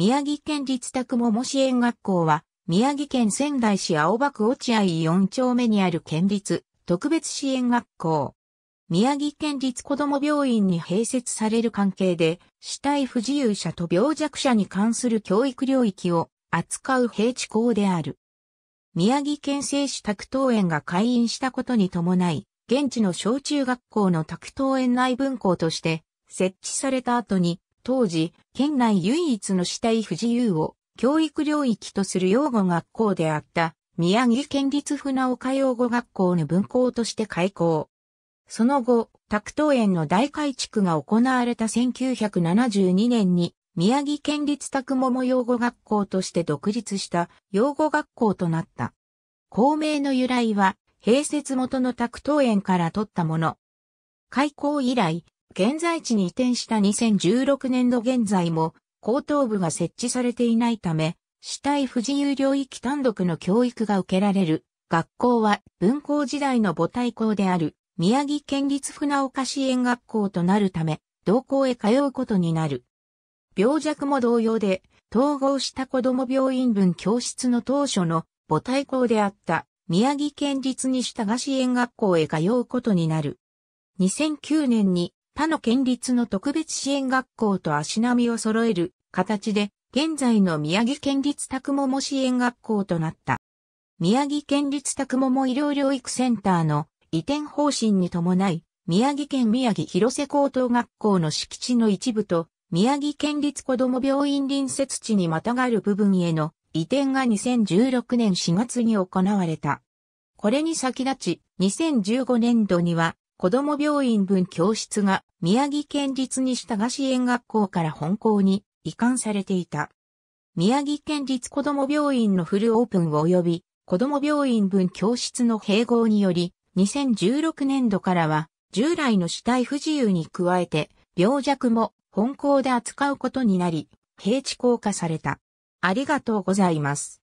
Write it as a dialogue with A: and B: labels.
A: 宮城県立宅桃支援学校は、宮城県仙台市青葉区落合4丁目にある県立特別支援学校。宮城県立子ども病院に併設される関係で、死体不自由者と病弱者に関する教育領域を扱う平地校である。宮城県政市宅等園が開院したことに伴い、現地の小中学校の宅等園内分校として設置された後に、当時、県内唯一の死体不自由を教育領域とする養護学校であった宮城県立船岡養護学校の分校として開校。その後、卓東園の大改築が行われた1972年に宮城県立卓桃養護学校として独立した養護学校となった。校名の由来は、併設元の卓東園から取ったもの。開校以来、現在地に移転した2016年度現在も、高等部が設置されていないため、死体不自由領域単独の教育が受けられる。学校は文校時代の母体校である宮城県立船岡支援学校となるため、同校へ通うことになる。病弱も同様で、統合した子供病院分教室の当初の母体校であった宮城県立西田賀支援学校へ通うことになる。2009年に他の県立の特別支援学校と足並みを揃える形で、現在の宮城県立宅桃支援学校となった。宮城県立宅桃医療療育センターの移転方針に伴い、宮城県宮城広瀬高等学校の敷地の一部と、宮城県立子ども病院隣接地にまたがる部分への移転が2016年4月に行われた。これに先立ち、2015年度には子供病院分教室が宮城県立西田賀支援学校から本校に移管されていた。宮城県立子供病院のフルオープン及び子供病院分教室の併合により2016年度からは従来の死体不自由に加えて病弱も本校で扱うことになり、平地効果された。ありがとうございます。